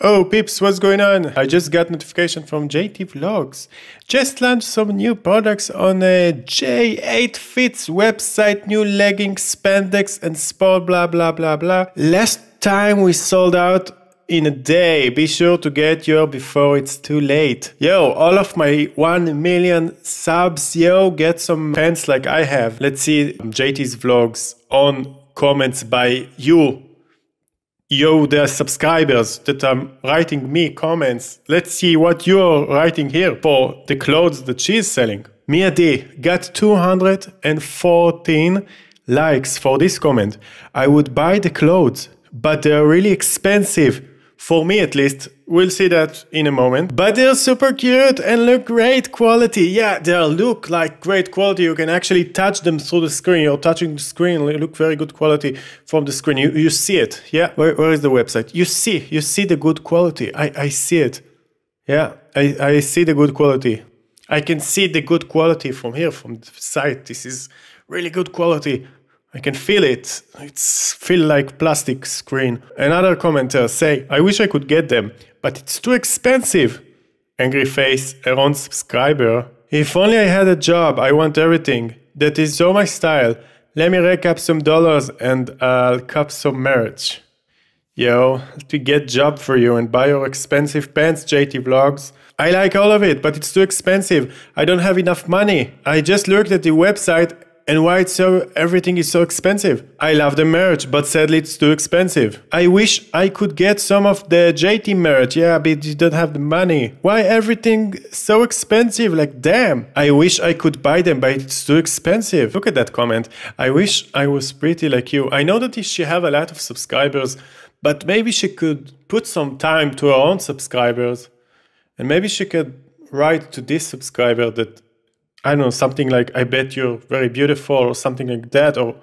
Oh peeps, what's going on? I just got notification from JT Vlogs. Just launched some new products on a uh, J8 Fits website, new leggings, spandex and sport blah blah blah blah. Last time we sold out in a day. Be sure to get your before it's too late. Yo, all of my 1 million subs, yo, get some pants like I have. Let's see JT's vlogs on comments by you there are subscribers that are writing me comments let's see what you're writing here for the clothes that she's selling mia d got 214 likes for this comment i would buy the clothes but they're really expensive for me at least, we'll see that in a moment. But they're super cute and look great quality. Yeah, they look like great quality. You can actually touch them through the screen. You're touching the screen, they look very good quality from the screen. You, you see it. Yeah, where, where is the website? You see, you see the good quality. I, I see it. Yeah, I, I see the good quality. I can see the good quality from here, from the site. This is really good quality. I can feel it. It's feel like plastic screen. Another commenter say, I wish I could get them, but it's too expensive. Angry face, Aaron subscriber. If only I had a job, I want everything. That is so my style. Let me rack up some dollars and I'll cup some merch. Yo, to get job for you and buy your expensive pants, JT Vlogs. I like all of it, but it's too expensive. I don't have enough money. I just looked at the website and why it's so everything is so expensive. I love the merch, but sadly it's too expensive. I wish I could get some of the JT merch. Yeah, but you don't have the money. Why everything so expensive? Like damn. I wish I could buy them, but it's too expensive. Look at that comment. I wish I was pretty like you. I know that she have a lot of subscribers, but maybe she could put some time to her own subscribers. And maybe she could write to this subscriber that I don't know, something like, I bet you're very beautiful or something like that, or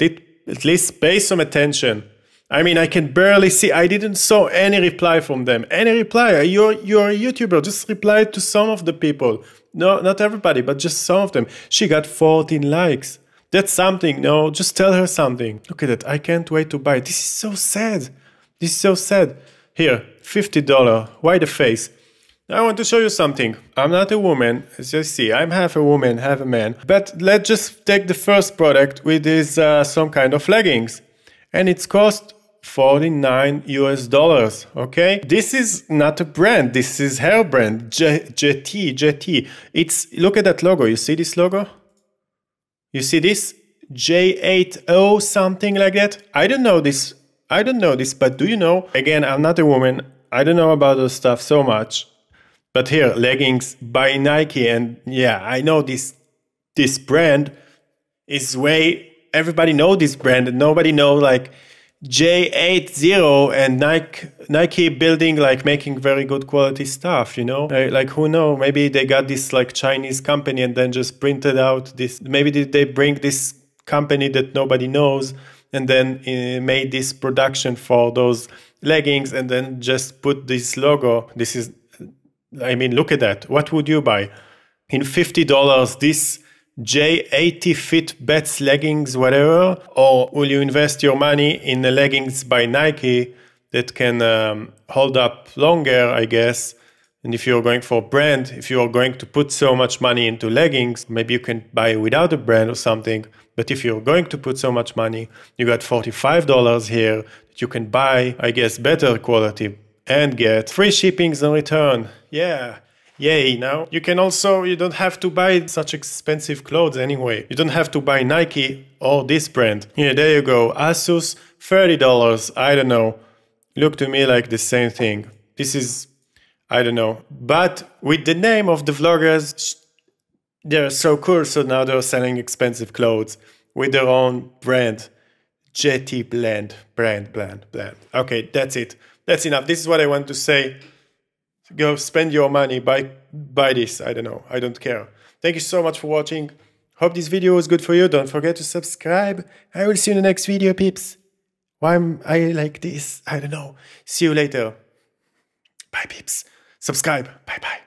at least pay some attention. I mean, I can barely see. I didn't saw any reply from them. Any reply? You're you're a YouTuber. Just reply to some of the people. No, not everybody, but just some of them. She got 14 likes. That's something. No, just tell her something. Look at that. I can't wait to buy. it. This is so sad. This is so sad. Here, fifty dollar. Why the face? I want to show you something. I'm not a woman, as you see. I'm half a woman, half a man. But let's just take the first product, with is uh, some kind of leggings. And it's cost 49 US dollars, okay? This is not a brand, this is hair brand, JT, JT. It's, look at that logo, you see this logo? You see this? J80 something like that? I don't know this, I don't know this, but do you know? Again, I'm not a woman, I don't know about the stuff so much. But here, leggings by Nike, and yeah, I know this this brand is way everybody know this brand, and nobody know like J80 and Nike Nike building like making very good quality stuff, you know? Like, who know, maybe they got this like Chinese company and then just printed out this maybe they bring this company that nobody knows and then uh, made this production for those leggings and then just put this logo. This is I mean, look at that. What would you buy? In $50, this J80 fit Bets leggings, whatever? Or will you invest your money in the leggings by Nike that can um, hold up longer, I guess? And if you're going for brand, if you're going to put so much money into leggings, maybe you can buy without a brand or something. But if you're going to put so much money, you got $45 here that you can buy, I guess, better quality and get free shippings and return. Yeah. Yay, now you can also, you don't have to buy such expensive clothes anyway. You don't have to buy Nike or this brand. Yeah, there you go. Asus, $30. I don't know. Look to me like the same thing. This is, I don't know. But with the name of the vloggers, they're so cool. So now they're selling expensive clothes with their own brand. Jetty blend, brand, brand, blend. Okay, that's it that's enough. This is what I want to say. Go spend your money, buy, buy this. I don't know. I don't care. Thank you so much for watching. Hope this video was good for you. Don't forget to subscribe. I will see you in the next video, peeps. Why am I like this? I don't know. See you later. Bye, peeps. Subscribe. Bye bye.